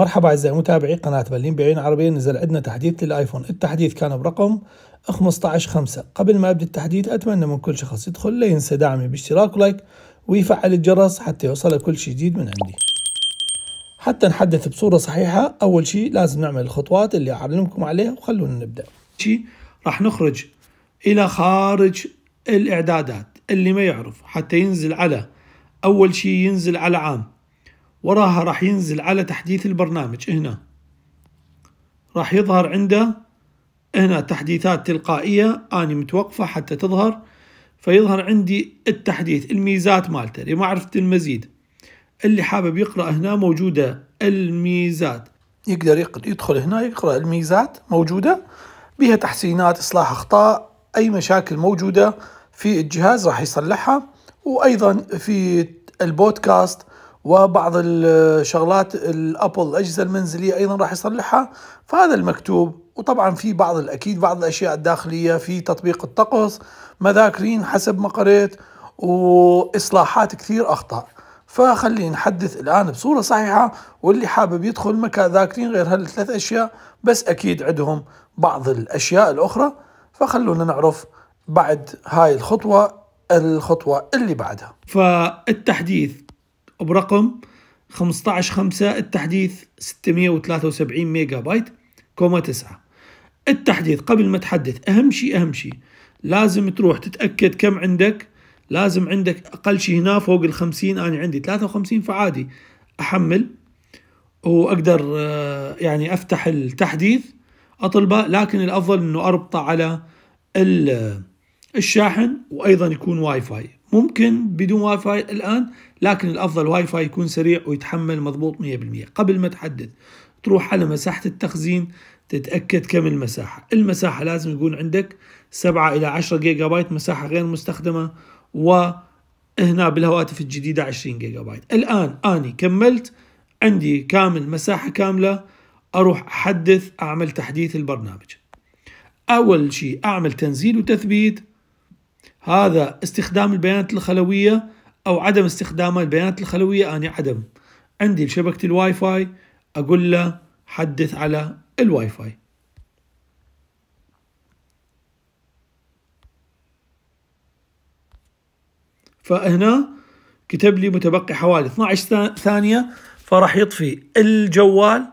مرحبا اعزائي متابعي قناه بلين بعين عربيه نزل عندنا تحديث للايفون، التحديث كان برقم 15/5، قبل ما ابدا التحديث اتمنى من كل شخص يدخل لا ينسى دعمي باشتراك ولايك ويفعل الجرس حتى يوصله كل شيء جديد من عندي. حتى نحدث بصوره صحيحه اول شيء لازم نعمل الخطوات اللي اعلمكم عليها وخلونا نبدا. شيء راح نخرج الى خارج الاعدادات اللي ما يعرف حتى ينزل على اول شيء ينزل على عام وراها راح ينزل على تحديث البرنامج هنا راح يظهر عنده هنا تحديثات تلقائية أنا متوقفة حتى تظهر فيظهر عندي التحديث الميزات مالته لمعرفة المزيد اللي حابب يقرأ هنا موجودة الميزات يقدر يدخل هنا يقرأ الميزات موجودة بها تحسينات إصلاح أخطاء أي مشاكل موجودة في الجهاز راح يصلحها وأيضا في البودكاست وبعض الشغلات الابل الاجهزه المنزليه ايضا راح يصلحها فهذا المكتوب وطبعا في بعض الاكيد بعض الاشياء الداخليه في تطبيق الطقس مذاكرين حسب ما قريت واصلاحات كثير اخطاء فخلينا نحدث الان بصوره صحيحه واللي حابب يدخل مكان ذاكرين غير هالثلاث اشياء بس اكيد عندهم بعض الاشياء الاخرى فخلونا نعرف بعد هاي الخطوه الخطوه اللي بعدها فالتحديث برقم 15 5 التحديث 673 ميجا بايت كوما 9 التحديث قبل ما تحدث اهم شيء اهم شيء لازم تروح تتاكد كم عندك لازم عندك اقل شيء هنا فوق ال 50 انا عندي 53 فعادي احمل واقدر آه، يعني افتح التحديث اطلبه لكن الافضل انه اربطه على ال الشاحن وايضا يكون واي فاي ممكن بدون واي فاي الان لكن الافضل واي فاي يكون سريع ويتحمل مضبوط 100% قبل ما تحدد تروح على مساحه التخزين تتاكد كم المساحه المساحه لازم يكون عندك 7 الى 10 جيجا بايت مساحه غير مستخدمه وهنا بالهواتف الجديده 20 جيجا بايت الان اني كملت عندي كامل مساحه كامله اروح احدث اعمل تحديث البرنامج اول شيء اعمل تنزيل وتثبيت هذا استخدام البيانات الخلوية أو عدم استخدام البيانات الخلوية أنا عدم عندي شبكة الواي فاي أقول له حدث على الواي فاي فهنا كتب لي متبقي حوالي 12 ثانية فراح يطفي الجوال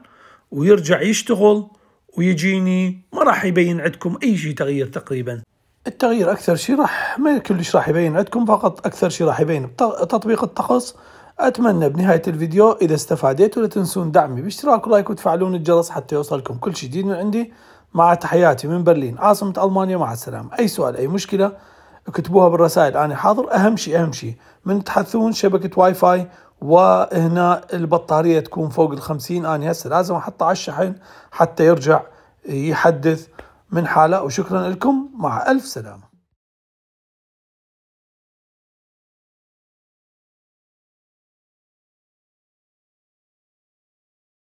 ويرجع يشتغل ويجيني ما راح يبين عندكم أي شيء تغيير تقريبا التغيير اكثر شيء راح ما كلش راح يبين عندكم فقط اكثر شيء راح يبين تطبيق الطقس اتمنى بنهايه الفيديو اذا استفاديتوا لا تنسون دعمي باشتراك ولايك وتفعلون الجرس حتى يوصلكم كل شيء جديد من عندي مع تحياتي من برلين عاصمه المانيا مع السلامه اي سؤال اي مشكله اكتبوها بالرسائل انا حاضر اهم شيء اهم شيء من تحثون شبكه واي فاي وهنا البطاريه تكون فوق ال 50 انا هسه لازم احطها على الشحن حتى يرجع يحدث من حالة وشكرا لكم مع ألف سلامة